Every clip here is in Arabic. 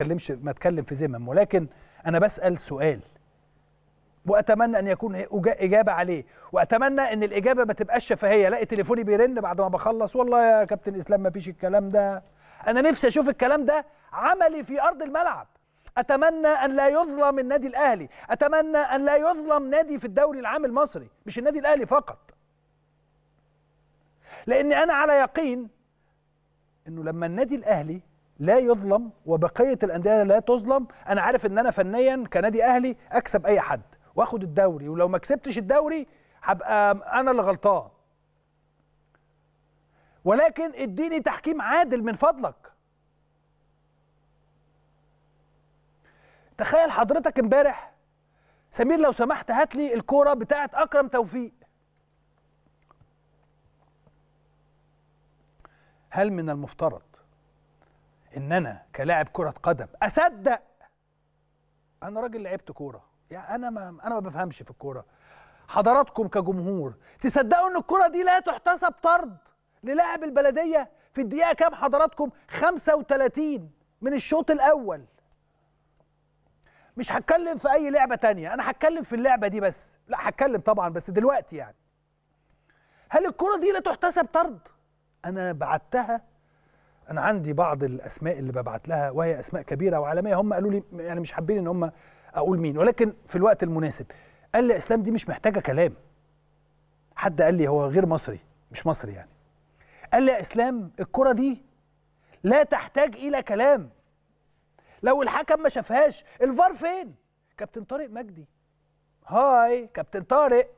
اتكلمش ما اتكلم في ذمم ولكن انا بسال سؤال واتمنى ان يكون اجابه عليه واتمنى ان الاجابه ما تبقاش شفهيه الاقي تليفوني بيرن بعد ما بخلص والله يا كابتن اسلام ما فيش الكلام ده انا نفسي اشوف الكلام ده عملي في ارض الملعب اتمنى ان لا يظلم النادي الاهلي اتمنى ان لا يظلم نادي في الدوري العام المصري مش النادي الاهلي فقط لان انا على يقين انه لما النادي الاهلي لا يظلم وبقيه الانديه لا تظلم انا عارف ان انا فنيا كنادي اهلي اكسب اي حد واخد الدوري ولو ما كسبتش الدوري هبقى انا اللي غلطان ولكن اديني تحكيم عادل من فضلك تخيل حضرتك امبارح سمير لو سمحت هات لي الكوره بتاعه اكرم توفيق هل من المفترض ان انا كلاعب كره قدم اصدق انا راجل لعبت كوره يعني انا ما انا ما بفهمش في الكوره حضراتكم كجمهور تصدقوا ان الكوره دي لا تحتسب طرد للاعب البلديه في الدقيقه كام حضراتكم 35 من الشوط الاول مش هتكلم في اي لعبه تانية انا هتكلم في اللعبه دي بس لا هتكلم طبعا بس دلوقتي يعني هل الكره دي لا تحتسب طرد انا بعتها انا عندي بعض الاسماء اللي ببعت لها وهي اسماء كبيره وعالميه هم قالوا لي يعني مش حابين ان هم اقول مين ولكن في الوقت المناسب قال لي اسلام دي مش محتاجه كلام حد قال لي هو غير مصري مش مصري يعني قال لي يا اسلام الكره دي لا تحتاج الى كلام لو الحكم ما شافهاش الفار فين كابتن طارق مجدي هاي كابتن طارق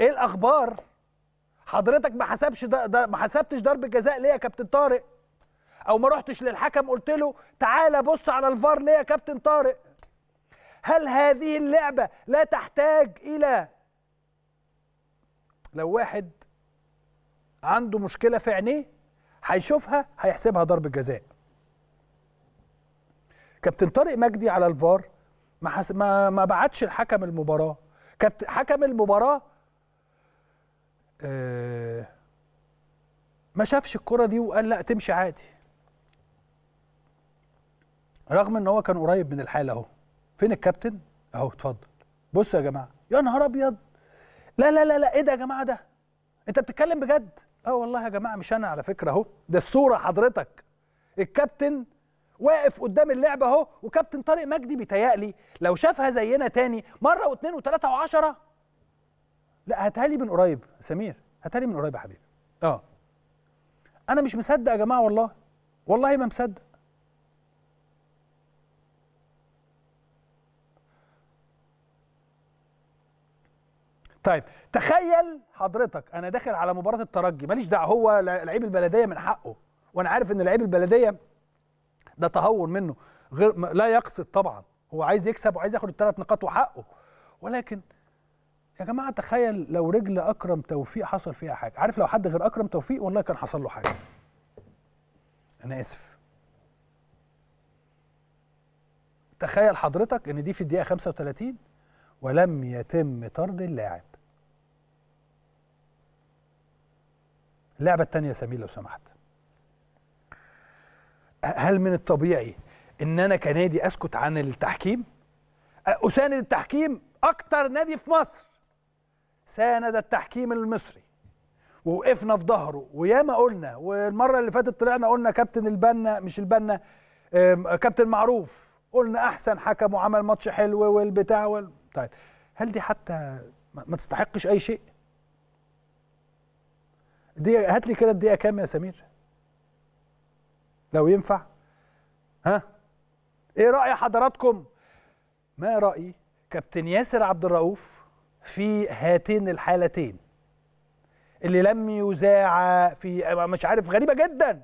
ايه الاخبار حضرتك ما حسبش ما حسبتش ضربه جزاء ليه يا كابتن طارق او ما رحتش للحكم قلت له تعالى بص على الفار ليه يا كابتن طارق هل هذه اللعبه لا تحتاج الى لو واحد عنده مشكله في عينيه هيشوفها هيحسبها ضربه جزاء كابتن طارق مجدي على الفار ما حس... ما, ما بعتش الحكم المباراه كابتن حكم المباراه آه... ما شافش الكره دي وقال لا تمشي عادي رغم ان هو كان قريب من الحاله اهو فين الكابتن اهو اتفضل بصوا يا جماعه يا نهار ابيض لا لا لا لا ايه ده يا جماعه ده انت بتتكلم بجد اه والله يا جماعه مش انا على فكره اهو ده الصوره حضرتك الكابتن واقف قدام اللعبه اهو وكابتن طارق مجدي بيتهيألي لو شافها زينا تاني مره واثنين وثلاثه وعشرة لا هاتها لي من قريب سمير هاتها لي من قريب يا حبيبي اه انا مش مصدق يا جماعه والله والله ما مصدق طيب تخيل حضرتك انا داخل على مباراه الترجي ماليش دعوه هو لعيب البلديه من حقه وانا عارف ان لعيب البلديه ده تهور منه غير لا يقصد طبعا هو عايز يكسب وعايز ياخد الثلاث نقاط وحقه ولكن يا جماعه تخيل لو رجل اكرم توفيق حصل فيها حاجه عارف لو حد غير اكرم توفيق والله كان حصل له حاجه انا اسف تخيل حضرتك ان دي في الدقيقه 35 ولم يتم طرد اللاعب اللعبه الثانيه يا سمير لو سمحت هل من الطبيعي ان انا كنادي اسكت عن التحكيم اساند التحكيم اكتر نادي في مصر ساند التحكيم المصري ووقفنا في ظهره وياما قلنا والمره اللي فاتت طلعنا قلنا كابتن البنا مش البنا كابتن معروف قلنا احسن حكم وعمل ماتش حلو والبتاع وال... طيب هل دي حتى ما تستحقش اي شيء دقيقة هات لي كده الدقيقة كام يا سمير؟ لو ينفع ها؟ ايه رأي حضراتكم؟ ما رأي كابتن ياسر عبد الرؤوف في هاتين الحالتين اللي لم يذاع في مش عارف غريبة جدا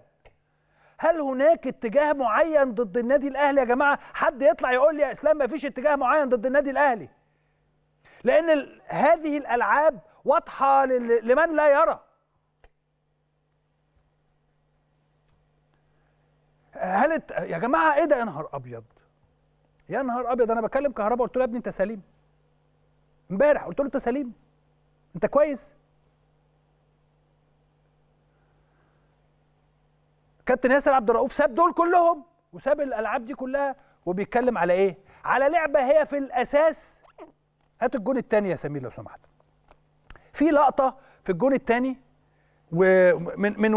هل هناك اتجاه معين ضد النادي الاهلي يا جماعه حد يطلع يقول لي يا اسلام ما فيش اتجاه معين ضد النادي الاهلي لان هذه الالعاب واضحه لمن لا يرى هل الت... يا جماعه ايه ده يا نهار ابيض يا نهار ابيض انا بكلم كهرباء قلت له يا ابني انت سليم امبارح قلت له انت سليم انت كويس كابتن ياسر عبد الرؤوف ساب دول كلهم وساب الالعاب دي كلها وبيتكلم على ايه على لعبه هي في الاساس هات الجون الثاني يا سمير لو سمحت في لقطه في الجون الثاني ومن من